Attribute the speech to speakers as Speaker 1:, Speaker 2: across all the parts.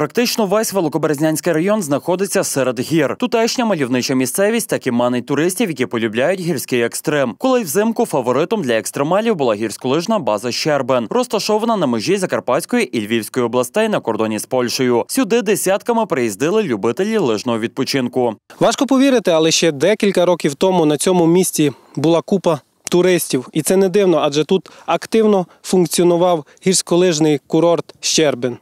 Speaker 1: Практично весь Великоберезнянський район знаходиться серед гір. Тутешня мальовнича місцевість так і манить туристів, які полюбляють гірський екстрем. Коли взимку фаворитом для екстремалів була гірськолижна база Щербен, розташована на межі Закарпатської і Львівської областей на кордоні з Польщею. Сюди десятками приїздили любителі лижного відпочинку.
Speaker 2: Важко повірити, але ще декілька років тому на цьому місці була купа. Туристів, і це не дивно, адже тут активно функціонував гірськолижний курорт Щербен.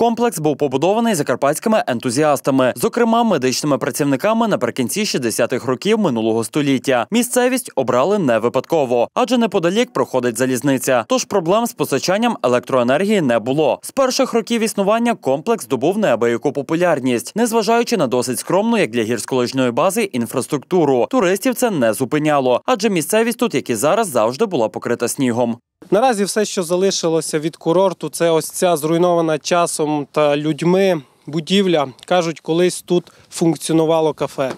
Speaker 1: Комплекс був побудований закарпатськими ентузіастами, зокрема медичними працівниками наприкінці 60-х років минулого століття. Місцевість обрали не випадково, адже неподалік проходить залізниця. Тож проблем з постачанням електроенергії не було. З перших років існування комплекс здобув неабияку популярність, незважаючи на досить скромну, як для гірськолижної бази, інфраструктуру. Туристів це не зупиняло, адже місцевість тут, як і зараз, завжди була покрита
Speaker 2: снігом. Наразі все, що залишилося від курорту, це ось ця зруйнована часом та людьми будівля. Кажуть, колись тут функціонувало кафе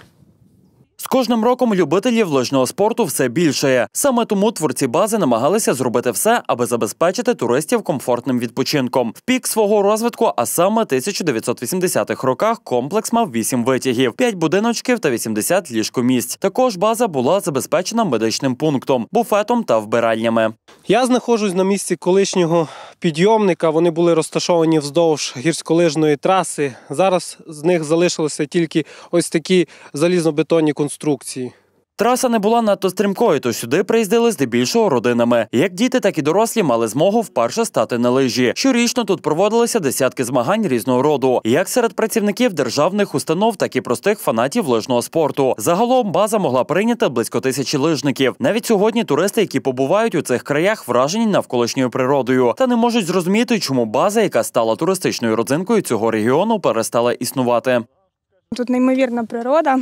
Speaker 1: кожним роком любителів лижного спорту все більше, Саме тому творці бази намагалися зробити все, аби забезпечити туристів комфортним відпочинком. В пік свого розвитку, а саме 1980-х роках, комплекс мав 8 витягів, 5 будиночків та 80 ліжкомісць. Також база була забезпечена медичним пунктом, буфетом та вбиральнями.
Speaker 2: Я знаходжусь на місці колишнього підйомника. Вони були розташовані вздовж гірськолижної траси. Зараз з них залишилися тільки ось такі залізно-бетонні конструкції. Траса не була надто стрімкою, то сюди приїздили здебільшого родинами.
Speaker 1: Як діти, так і дорослі мали змогу вперше стати на лижі. Щорічно тут проводилися десятки змагань різного роду, як серед працівників державних установ, так і простих фанатів лижного спорту. Загалом база могла прийняти близько тисячі лижників. Навіть сьогодні туристи, які побувають у цих краях, вражені навколишньою природою, та не можуть зрозуміти, чому база, яка стала туристичною родзинкою цього регіону, перестала існувати.
Speaker 3: Тут неймовірна природа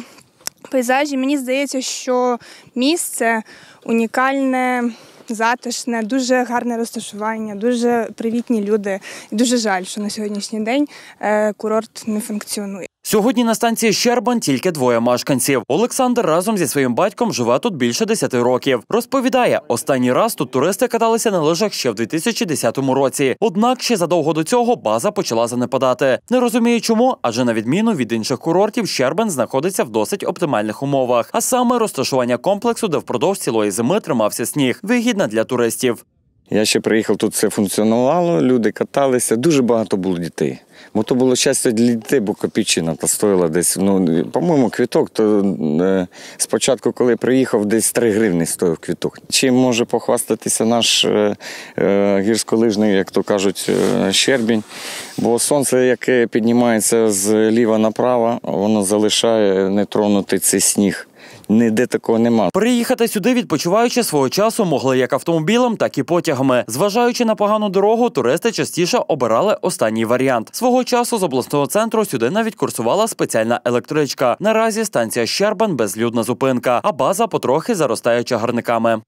Speaker 3: пейзажі. Мені здається, що місце унікальне. Затишне, дуже гарне розташування, дуже привітні люди. І Дуже жаль, що на сьогоднішній день е, курорт не функціонує.
Speaker 1: Сьогодні на станції Щербан тільки двоє мешканців. Олександр разом зі своїм батьком живе тут більше десяти років. Розповідає, останній раз тут туристи каталися на лижах ще в 2010 році. Однак ще задовго до цього база почала занепадати. Не розуміє, чому, адже на відміну від інших курортів, Щербан знаходиться в досить оптимальних умовах, а саме розташування комплексу, де впродовж цілої зими тримався сніг, вигідна для
Speaker 4: туристів. Я ще приїхав, тут все функціонувало, люди каталися, дуже багато було дітей. Бо то було щастя для дітей, бо копійчина та стоїла десь. Ну, По-моєму, квіток, то е, спочатку, коли приїхав, десь 3 гривні стоїв квіток. Чим може похвастатися наш е, е, гірськолижний, як то кажуть, е, щербінь? Бо сонце, яке піднімається з зліва направо, воно залишає нетронутий цей сніг ніде такого нема. Приїхати сюди, відпочиваючи свого часу, могли як автомобілем,
Speaker 1: так і потягами. Зважаючи на погану дорогу, туристи частіше обирали останній варіант. Свого часу з обласного центру сюди навіть курсувала спеціальна електричка. Наразі станція Щербан безлюдна зупинка, а база потрохи заростає чагарниками.